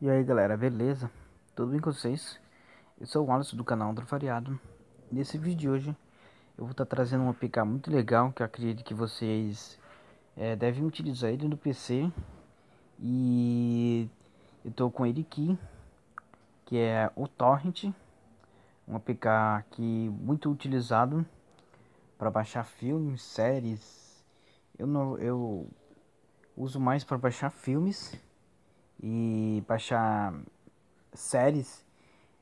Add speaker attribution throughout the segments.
Speaker 1: E aí galera, beleza? Tudo bem com vocês? Eu sou o Alisson do canal Andro Variado. Nesse vídeo de hoje eu vou estar tá trazendo uma PK muito legal que eu acredito que vocês é, devem utilizar ele no PC. E eu estou com ele aqui, que é o Torrent, uma PK que muito utilizado para baixar filmes, séries. Eu não eu uso mais para baixar filmes e baixar séries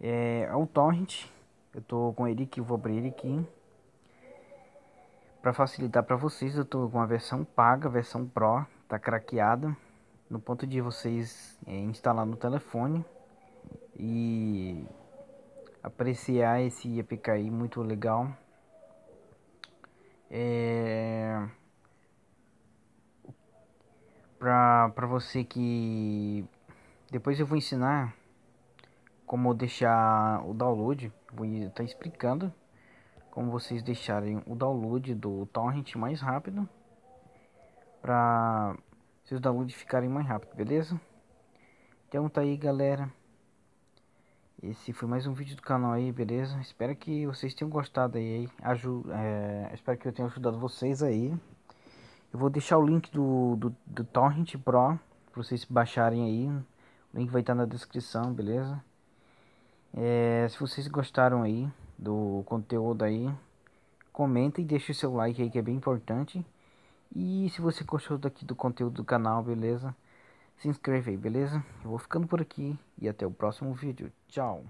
Speaker 1: é, é, o torrent. Eu tô com ele que vou abrir ele aqui. Para facilitar para vocês, eu tô com a versão paga, versão pro, tá craqueada. No ponto de vocês é, instalar no telefone e apreciar esse API muito legal. É pra, pra você que depois eu vou ensinar como deixar o download, vou estar tá explicando como vocês deixarem o download do torrent mais rápido para seus downloads ficarem mais rápido, beleza? Então tá aí galera, esse foi mais um vídeo do canal aí, beleza? Espero que vocês tenham gostado aí, Aju é, espero que eu tenha ajudado vocês aí. Eu vou deixar o link do, do, do Torrent Pro para vocês baixarem aí. O link vai estar na descrição, beleza? É, se vocês gostaram aí do conteúdo aí, comenta e deixa o seu like aí que é bem importante. E se você gostou daqui do conteúdo do canal, beleza? Se inscreve aí, beleza? Eu vou ficando por aqui e até o próximo vídeo. Tchau!